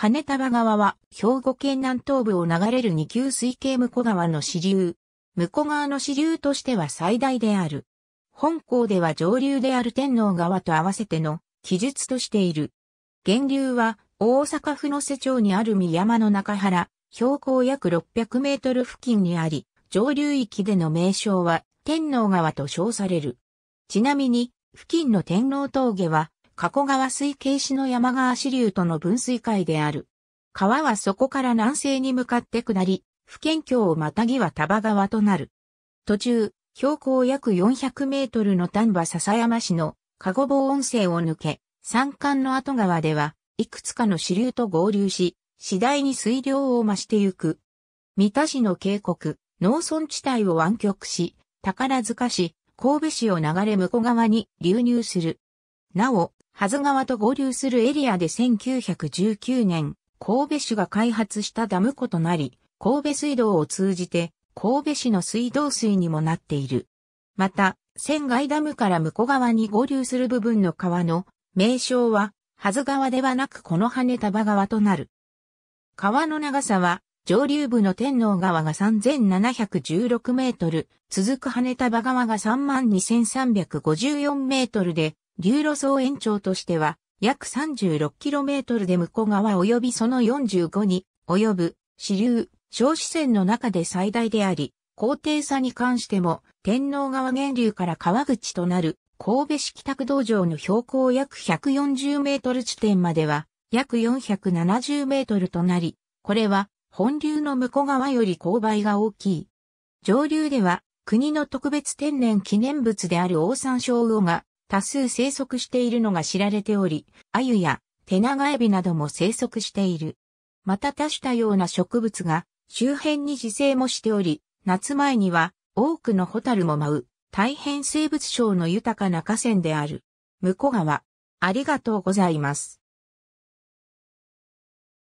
羽田場川は兵庫県南東部を流れる二級水系向こう川の支流。向こう川の支流としては最大である。本校では上流である天皇川と合わせての記述としている。源流は大阪府の瀬町にある三山の中原、標高約600メートル付近にあり、上流域での名称は天皇川と称される。ちなみに、付近の天皇峠は加古川水系市の山川支流との分水会である。川はそこから南西に向かって下り、府県境をまたぎは多摩川となる。途中、標高約400メートルの丹波笹山市の加護坊温泉を抜け、山間の後川では、いくつかの支流と合流し、次第に水量を増してゆく。三田市の渓谷、農村地帯を湾曲し、宝塚市、神戸市を流れ向こう側に流入する。なお、はず川と合流するエリアで1919年、神戸市が開発したダム湖となり、神戸水道を通じて、神戸市の水道水にもなっている。また、仙外ダムから向こう側に合流する部分の川の名称は、はず川ではなくこの羽束川となる。川の長さは、上流部の天皇川が3716メートル、続く羽束川が32354メートルで、流路総延長としては、約 36km で向こう側及びその45に及ぶ支流、小支線の中で最大であり、高低差に関しても、天皇川源流から川口となる神戸市北道場の標高約140メートル地点までは、約470メートルとなり、これは本流の向こう側より勾配が大きい。上流では国の特別天然記念物であるオオサンショウウオが多数生息しているのが知られており、アユやテナガエビなども生息している。また多種多様な植物が周辺に自生もしており、夏前には多くのホタルも舞う、大変生物省の豊かな河川である。向川、ありがとうございます。